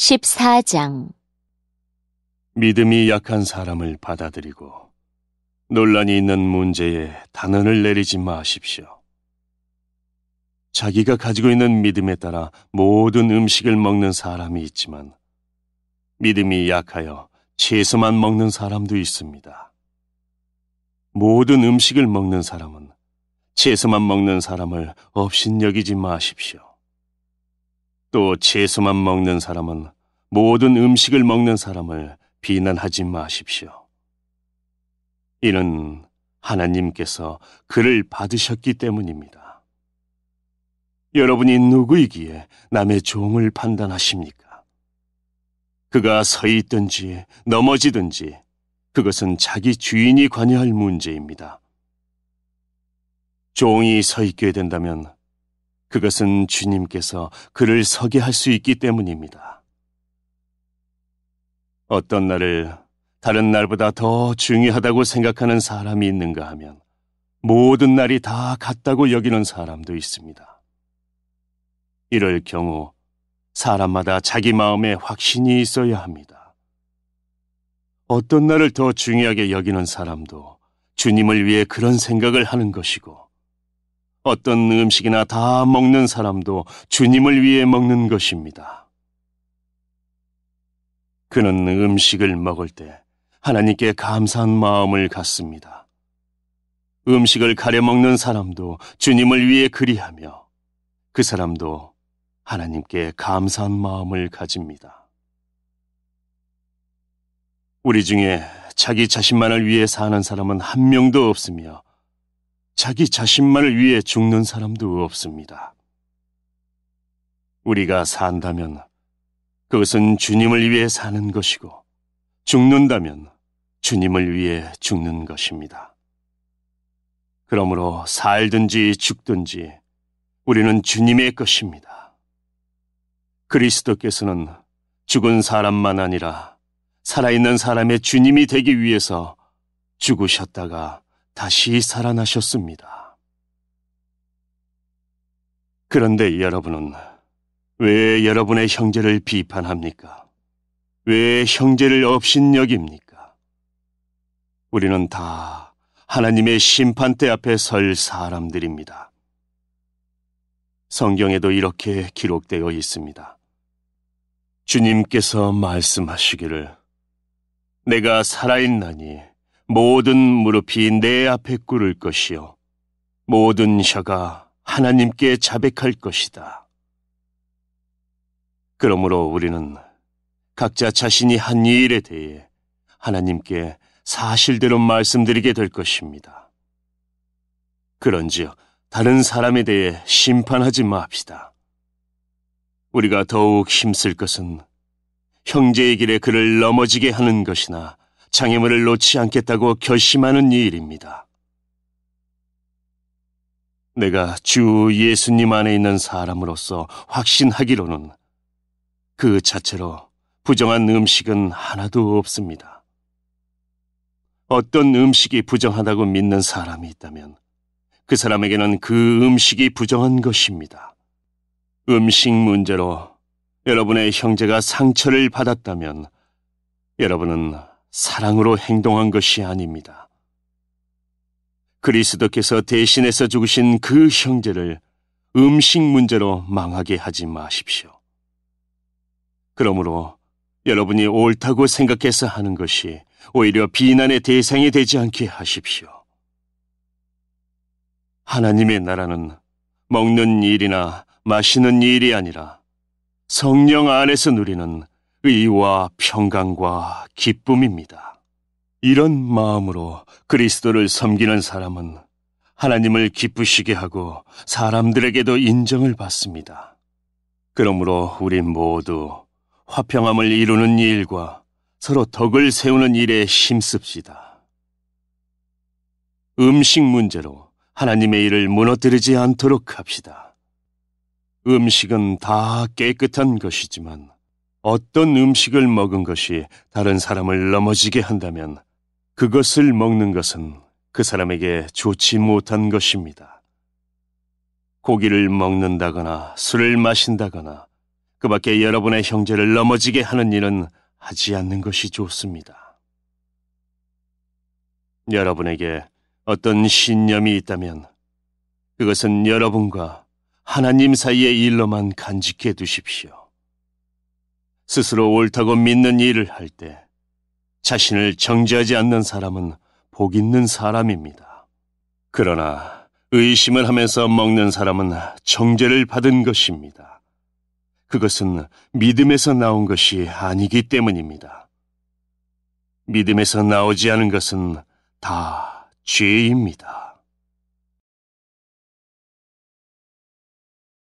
14장 믿음이 약한 사람을 받아들이고 논란이 있는 문제에 단언을 내리지 마십시오. 자기가 가지고 있는 믿음에 따라 모든 음식을 먹는 사람이 있지만 믿음이 약하여 채소만 먹는 사람도 있습니다. 모든 음식을 먹는 사람은 채소만 먹는 사람을 업신여기지 마십시오. 또 채소만 먹는 사람은 모든 음식을 먹는 사람을 비난하지 마십시오. 이는 하나님께서 그를 받으셨기 때문입니다. 여러분이 누구이기에 남의 종을 판단하십니까? 그가 서 있든지 넘어지든지 그것은 자기 주인이 관여할 문제입니다. 종이 서 있게 된다면 그것은 주님께서 그를 서게 할 수 있기 때문입니다. 어떤 날을 다른 날보다 더 중요하다고 생각하는 사람이 있는가 하면 모든 날이 다 같다고 여기는 사람도 있습니다. 이럴 경우 사람마다 자기 마음에 확신이 있어야 합니다. 어떤 날을 더 중요하게 여기는 사람도 주님을 위해 그런 생각을 하는 것이고 어떤 음식이나 다 먹는 사람도 주님을 위해 먹는 것입니다. 그는 음식을 먹을 때 하나님께 감사한 마음을 갖습니다. 음식을 가려먹는 사람도 주님을 위해 그리하며 그 사람도 하나님께 감사한 마음을 가집니다. 우리 중에 자기 자신만을 위해 사는 사람은 한 명도 없으며 자기 자신만을 위해 죽는 사람도 없습니다. 우리가 산다면 그것은 주님을 위해 사는 것이고 죽는다면 주님을 위해 죽는 것입니다. 그러므로 살든지 죽든지 우리는 주님의 것입니다. 그리스도께서는 죽은 사람만 아니라 살아있는 사람의 주님이 되기 위해서 죽으셨다가 다시 살아나셨습니다. 그런데 여러분은 왜 여러분의 형제를 비판합니까? 왜 형제를 없인 여깁니까 우리는 다 하나님의 심판대 앞에 설 사람들입니다. 성경에도 이렇게 기록되어 있습니다. 주님께서 말씀하시기를 내가 살아있나니 모든 무릎이 내 앞에 꿇을 것이요. 모든 혀가 하나님께 자백할 것이다. 그러므로 우리는 각자 자신이 한 일에 대해 하나님께 사실대로 말씀드리게 될 것입니다. 그런즉 다른 사람에 대해 심판하지 맙시다. 우리가 더욱 힘쓸 것은 형제의 길에 그를 넘어지게 하는 것이나 장애물을 놓지 않겠다고 결심하는 일입니다. 내가 주 예수님 안에 있는 사람으로서 확신하기로는 그 자체로 부정한 음식은 하나도 없습니다. 어떤 음식이 부정하다고 믿는 사람이 있다면 그 사람에게는 그 음식이 부정한 것입니다. 음식 문제로 여러분의 형제가 상처를 받았다면 여러분은 사랑으로 행동한 것이 아닙니다. 그리스도께서 대신해서 죽으신 그 형제를 음식 문제로 망하게 하지 마십시오. 그러므로 여러분이 옳다고 생각해서 하는 것이 오히려 비난의 대상이 되지 않게 하십시오. 하나님의 나라는 먹는 일이나 마시는 일이 아니라 성령 안에서 누리는 의와 평강과 기쁨입니다. 이런 마음으로 그리스도를 섬기는 사람은 하나님을 기쁘시게 하고 사람들에게도 인정을 받습니다. 그러므로 우리 모두 화평함을 이루는 일과 서로 덕을 세우는 일에 힘씁시다. 음식 문제로 하나님의 일을 무너뜨리지 않도록 합시다. 음식은 다 깨끗한 것이지만 어떤 음식을 먹은 것이 다른 사람을 넘어지게 한다면 그것을 먹는 것은 그 사람에게 좋지 못한 것입니다. 고기를 먹는다거나 술을 마신다거나 그 밖에 여러분의 형제를 넘어지게 하는 일은 하지 않는 것이 좋습니다. 여러분에게 어떤 신념이 있다면 그것은 여러분과 하나님 사이의 일로만 간직해 두십시오. 스스로 옳다고 믿는 일을 할 때 자신을 정죄하지 않는 사람은 복 있는 사람입니다. 그러나 의심을 하면서 먹는 사람은 정죄를 받은 것입니다. 그것은 믿음에서 나온 것이 아니기 때문입니다. 믿음에서 나오지 않은 것은 다 죄입니다.